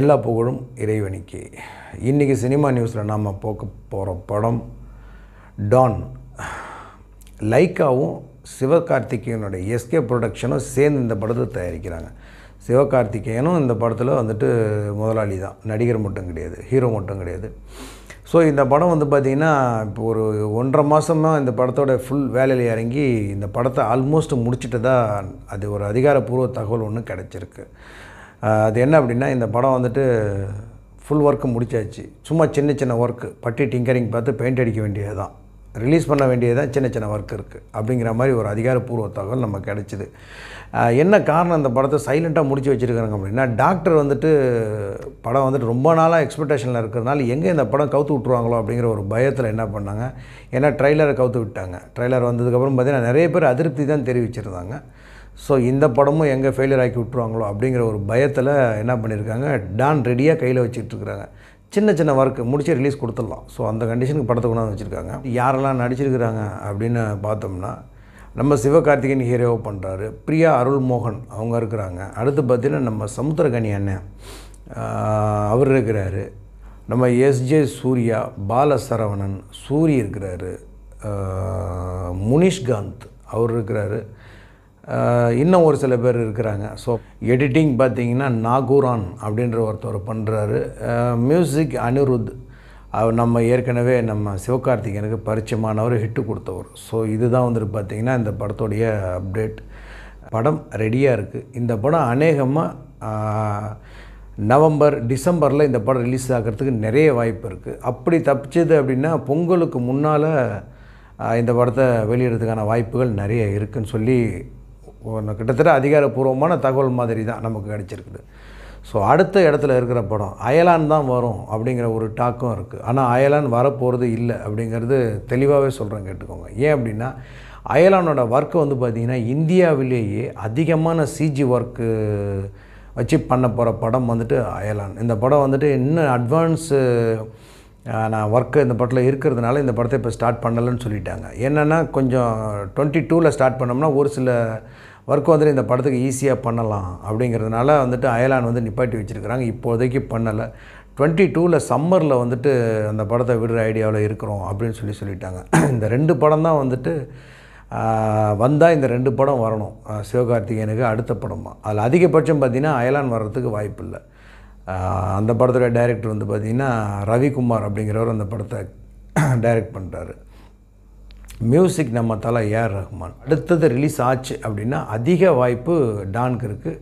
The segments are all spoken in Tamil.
எல்லா புகழும் இறைவனுக்கு இன்றைக்கி சினிமா நியூஸில் நாம் போக்க போகிற படம் டான் லைக்காவும் சிவகார்த்திகேயனுடைய எஸ்கே ப்ரொடக்ஷனும் சேர்ந்து இந்த படத்தை தயாரிக்கிறாங்க சிவகார்த்திகேயனும் இந்த படத்தில் வந்துட்டு முதலாளி தான் நடிகர் மட்டும் கிடையாது ஹீரோ மட்டும் கிடையாது ஸோ இந்த படம் வந்து பார்த்திங்கன்னா இப்போ ஒரு ஒன்றரை மாதமாக இந்த படத்தோட ஃபுல் வேலையில் இறங்கி இந்த படத்தை ஆல்மோஸ்ட் முடிச்சுட்டு தான் அது ஒரு அதிகாரப்பூர்வ தகவல் ஒன்று கிடச்சிருக்கு அது என்ன அப்படின்னா இந்த படம் வந்துட்டு ஃபுல் ஒர்க்கு முடிச்சாச்சு சும்மா சின்ன சின்ன ஒர்க்கு பட்டி டிங்கரிங் பார்த்து பெயிண்ட் அடிக்க வேண்டியது தான் ரிலீஸ் பண்ண வேண்டியது தான் சின்ன சின்ன ஒர்க் இருக்குது அப்படிங்கிற மாதிரி ஒரு அதிகாரப்பூர்வ தகவல் நம்ம கிடச்சிது என்ன காரணம் அந்த படத்தை சைலண்ட்டாக முடிச்சு வச்சுருக்காங்க அப்படின்னா டாக்டர் வந்துட்டு படம் வந்துட்டு ரொம்ப நாளாக எக்ஸ்பெக்டேஷனில் இருக்கிறதுனால எங்கே இந்த படம் கவுத்து விட்ருவாங்களோ அப்படிங்கிற ஒரு பயத்தில் என்ன பண்ணாங்க ஏன்னா ட்ரெய்லரை கவுத்து விட்டாங்க ட்ரெய்லர் வந்ததுக்கப்புறம் பார்த்திங்கன்னா நிறைய பேர் அதிருப்தி தான் தெரிவிச்சிருந்தாங்க ஸோ இந்த படமும் எங்கே ஃபெயிலியர் ஆக்கி விட்ருவாங்களோ அப்படிங்கிற ஒரு பயத்தில் என்ன பண்ணியிருக்காங்க டான் ரெடியாக கையில் வச்சுட்ருக்குறாங்க சின்ன சின்ன ஒர்க்கு முடிச்சு ரிலீஸ் கொடுத்துடலாம் ஸோ அந்த கண்டிஷனுக்கு படத்தை கொண்டாந்து வச்சுருக்காங்க யாரெல்லாம் நடிச்சிருக்கிறாங்க அப்படின்னு பார்த்தோம்னா நம்ம சிவகார்த்திகேயன் ஹீரோவை பண்ணுறாரு பிரியா அருள்மோகன் அவங்க இருக்கிறாங்க அடுத்து பார்த்தீங்கன்னா நம்ம சமுத்திரகனி அண்ணன் அவர் இருக்கிறாரு நம்ம எஸ்ஜே சூர்யா பாலசரவணன் சூரி இருக்கிறாரு முனிஷ்காந்த் அவர் இருக்கிறாரு இன்னும் ஒரு சில பேர் இருக்கிறாங்க ஸோ எடிட்டிங் பார்த்திங்கன்னா நாகூரான் அப்படின்ற ஒருத்தர் பண்ணுறாரு மியூசிக் அனிருத் அவர் நம்ம ஏற்கனவே நம்ம சிவகார்த்திகனுக்கு பரிச்சயமானவர் ஹிட்டு கொடுத்தவர் ஸோ இதுதான் வந்துட்டு பார்த்திங்கன்னா இந்த படத்துடைய அப்டேட் படம் ரெடியாக இருக்குது இந்த படம் அநேகமாக நவம்பர் டிசம்பரில் இந்த படம் ரிலீஸ் ஆகிறதுக்கு நிறைய வாய்ப்பு இருக்குது அப்படி தப்பிச்சது அப்படின்னா பொங்கலுக்கு முன்னால் இந்த படத்தை வெளியிடறதுக்கான வாய்ப்புகள் நிறைய இருக்குதுன்னு சொல்லி கிட்டத்தட்ட அதிகாரப்பூர்வமான தகவல் மாதிரி தான் நமக்கு கிடச்சிருக்குது ஸோ அடுத்த இடத்துல இருக்கிற படம் அயலான் தான் வரும் அப்படிங்கிற ஒரு டாக்கும் இருக்குது ஆனால் அயலான் வரப்போகிறது இல்லை அப்படிங்கிறது தெளிவாகவே சொல்கிறேன் கேட்டுக்கோங்க ஏன் அப்படின்னா அயலானோட ஒர்க்கு வந்து பார்த்திங்கன்னா இந்தியாவிலேயே அதிகமான சிஜி ஒர்க்கு வச்சு பண்ண போகிற படம் வந்துட்டு அயலான் இந்த படம் வந்துட்டு இன்னும் அட்வான்ஸு நான் ஒர்க்கு இந்த படத்தில் இருக்கிறதுனால இந்த படத்தை இப்போ ஸ்டார்ட் பண்ணலைன்னு சொல்லிட்டாங்க என்னென்னா கொஞ்சம் டுவெண்ட்டி டூவில் ஸ்டார்ட் பண்ணோம்னா ஒரு சில ஒர்க் வந்துட்டு இந்த படத்துக்கு ஈஸியாக பண்ணலாம் அப்படிங்கிறதுனால வந்துட்டு அயலான் வந்து நிப்பாட்டி வச்சுருக்கிறாங்க இப்போதைக்கு பண்ணலை டுவெண்ட்டி டூவில் சம்மரில் வந்துட்டு அந்த படத்தை விடுற ஐடியாவில் இருக்கிறோம் அப்படின்னு சொல்லி சொல்லிட்டாங்க இந்த ரெண்டு படம் தான் வந்துட்டு வந்தால் இந்த ரெண்டு படம் வரணும் சிவகார்த்திகேயனுக்கு அடுத்த படமாக அதில் அதிகபட்சம் பார்த்திங்கன்னா அயலான் வர்றதுக்கு வாய்ப்பு இல்லை அந்த படத்தோட டைரக்டர் வந்து பார்த்திங்கன்னா ரவிக்குமார் அப்படிங்கிறவர் அந்த படத்தை டைரக்ட் பண்ணுறாரு மியூசிக் நம்ம தலை ஏஆர் ரஹ்மான் அடுத்தது ரிலீஸ் ஆச்சு அப்படின்னா அதிக வாய்ப்பு டான்க்கு இருக்குது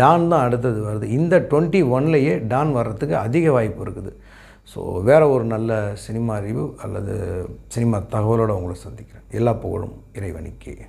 டான் தான் அடுத்தது வருது இந்த டுவெண்ட்டி ஒன்லேயே டான் வர்றதுக்கு அதிக வாய்ப்பு இருக்குது ஸோ வேறு ஒரு நல்ல சினிமா அறிவு அல்லது சினிமா தகவலோடு உங்களை சந்திக்கிறேன் எல்லா புகழும் இறைவனுக்கே